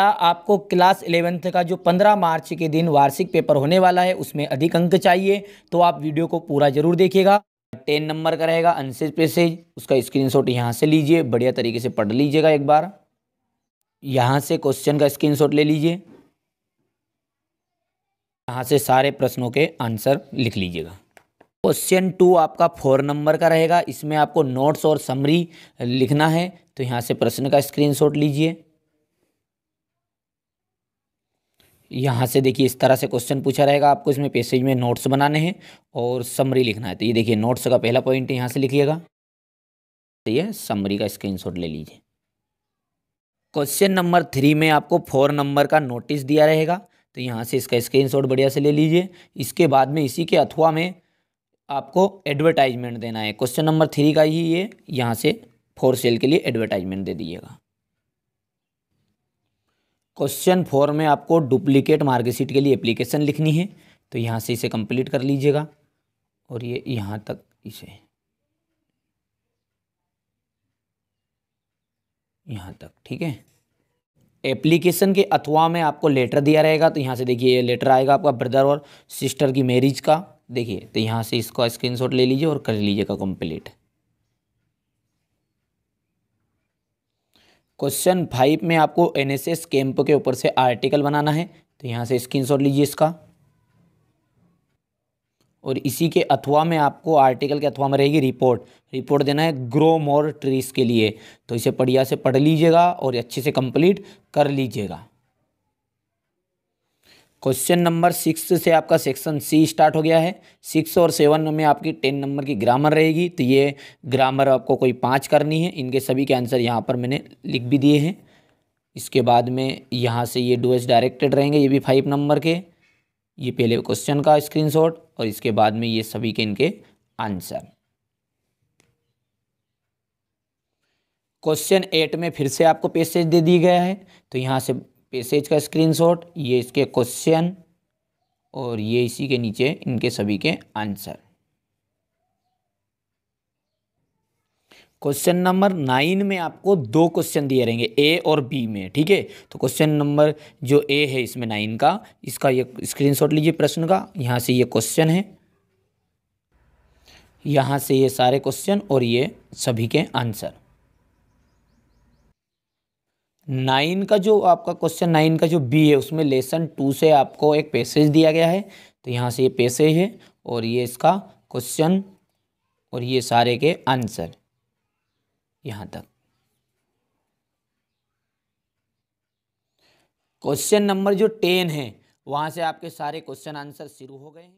आपको class eleventh का जो 15 मार्च के दिन वार्षिक पेपर होने वाला है उसमें अधिक अंक चाहिए तो आप वीडियो को पूरा जरूर देखिएगा टेन नंबर का रहेगा अनसेज पेसेज उसका स्क्रीनशॉट यहाँ से लीजिए बढ़िया तरीके से पढ़ लीजिएगा एक बार यहाँ से क्वेश्चन का स्क्रीनशॉट ले लीजिए यहाँ से सारे प्रश्नों के आंसर लिख लीजिएगा क्वेश्चन टू आपका फोर नंबर का रहेगा इसमें आपको नोट्स और समरी लिखना है तो यहाँ से प्रश्न का स्क्रीन लीजिए यहाँ से देखिए इस तरह से क्वेश्चन पूछा रहेगा आपको इसमें पेसेज में नोट्स बनाने हैं और समरी लिखना है तो ये देखिए नोट्स का पहला पॉइंट यहाँ से लिखिएगा तो ये समरी का स्क्रीनशॉट ले लीजिए क्वेश्चन नंबर थ्री में आपको फोर नंबर का नोटिस दिया रहेगा तो यहाँ से इसका स्क्रीनशॉट बढ़िया से ले लीजिए इसके बाद में इसी के अथवा में आपको एडवर्टाइजमेंट देना है क्वेश्चन नंबर थ्री का ही ये यहाँ से फोर सेल के लिए एडवर्टाइजमेंट दे दीजिएगा क्वेश्चन फोर में आपको डुप्लीकेट मार्कशीट के लिए एप्लीकेशन लिखनी है तो यहाँ से इसे कंप्लीट कर लीजिएगा और ये यहाँ तक इसे यहाँ तक ठीक है एप्लीकेशन के अथवा में आपको लेटर दिया रहेगा तो यहाँ से देखिए ये लेटर आएगा आपका ब्रदर और सिस्टर की मैरिज का देखिए तो यहाँ से इसका स्क्रीनशॉट ले लीजिए और कर लीजिएगा कंप्लीट क्वेश्चन फाइव में आपको एनएसएस कैंप के ऊपर से आर्टिकल बनाना है तो यहाँ से स्क्रीनशॉट लीजिए इसका और इसी के अथवा में आपको आर्टिकल के अथवा में रहेगी रिपोर्ट रिपोर्ट देना है ग्रो मोर ट्रीज़ के लिए तो इसे बढ़िया से पढ़ लीजिएगा और अच्छे से कंप्लीट कर लीजिएगा क्वेश्चन नंबर सिक्स से आपका सेक्शन सी स्टार्ट हो गया है सिक्स और सेवन में आपकी टेन नंबर की ग्रामर रहेगी तो ये ग्रामर आपको कोई पाँच करनी है इनके सभी के आंसर यहाँ पर मैंने लिख भी दिए हैं इसके बाद में यहाँ से ये डुएस डायरेक्टेड रहेंगे ये भी फाइव नंबर के ये पहले क्वेश्चन का स्क्रीनशॉट और इसके बाद में ये सभी के इनके आंसर क्वेश्चन एट में फिर से आपको पैसेज दे दिया गया है तो यहाँ से पेसेज का स्क्रीनशॉट ये इसके क्वेश्चन और ये इसी के नीचे इनके सभी के आंसर क्वेश्चन नंबर नाइन में आपको दो क्वेश्चन दिए रहेंगे ए और बी में ठीक है तो क्वेश्चन नंबर जो ए है इसमें नाइन का इसका ये स्क्रीनशॉट लीजिए प्रश्न का यहाँ से ये क्वेश्चन है यहाँ से ये सारे क्वेश्चन और ये सभी के आंसर नाइन का जो आपका क्वेश्चन नाइन का जो बी है उसमें लेसन टू से आपको एक पैसेज दिया गया है तो यहाँ से ये पैसेज है और ये इसका क्वेश्चन और ये सारे के आंसर यहाँ तक क्वेश्चन नंबर जो टेन है वहाँ से आपके सारे क्वेश्चन आंसर शुरू हो गए हैं